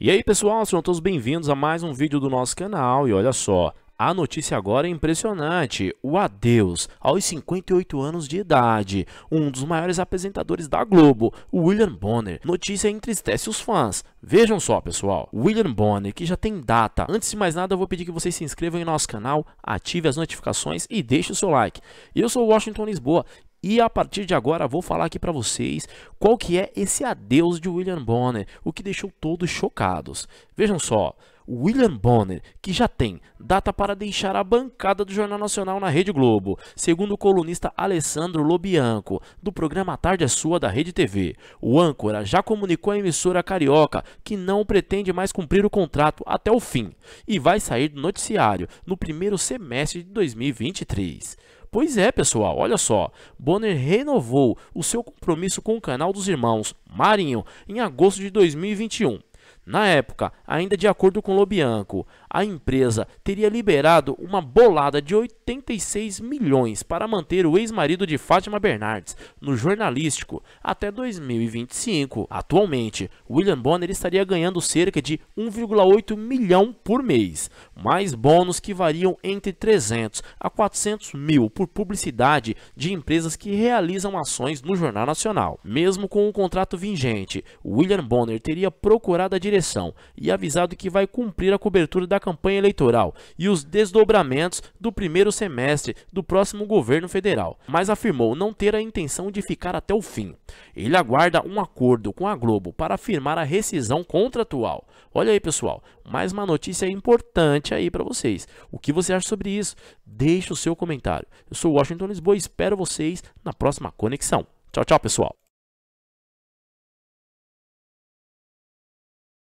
E aí pessoal, sejam todos bem-vindos a mais um vídeo do nosso canal e olha só, a notícia agora é impressionante. O adeus aos 58 anos de idade. Um dos maiores apresentadores da Globo, William Bonner. Notícia entristece os fãs. Vejam só, pessoal. William Bonner, que já tem data. Antes de mais nada, eu vou pedir que vocês se inscrevam em nosso canal, ative as notificações e deixe o seu like. Eu sou Washington Lisboa e a partir de agora vou falar aqui para vocês qual que é esse adeus de William Bonner, o que deixou todos chocados. Vejam só, William Bonner, que já tem data para deixar a bancada do Jornal Nacional na Rede Globo, segundo o colunista Alessandro Lobianco, do programa Tarde é Sua da Rede TV. O âncora já comunicou à emissora carioca que não pretende mais cumprir o contrato até o fim e vai sair do noticiário no primeiro semestre de 2023. Pois é, pessoal, olha só. Bonner renovou o seu compromisso com o canal dos irmãos Marinho em agosto de 2021. Na época, ainda de acordo com Lobianco, a empresa teria liberado uma bolada de 86 milhões para manter o ex-marido de Fátima Bernardes no jornalístico até 2025. Atualmente, William Bonner estaria ganhando cerca de 1,8 milhão por mês, mais bônus que variam entre 300 a 400 mil por publicidade de empresas que realizam ações no Jornal Nacional. Mesmo com o contrato vigente, William Bonner teria procurado a direção direção e avisado que vai cumprir a cobertura da campanha eleitoral e os desdobramentos do primeiro semestre do próximo governo federal, mas afirmou não ter a intenção de ficar até o fim. Ele aguarda um acordo com a Globo para firmar a rescisão contratual. Olha aí, pessoal, mais uma notícia importante aí para vocês. O que você acha sobre isso? Deixe o seu comentário. Eu sou Washington Lisboa e espero vocês na próxima conexão. Tchau, tchau, pessoal.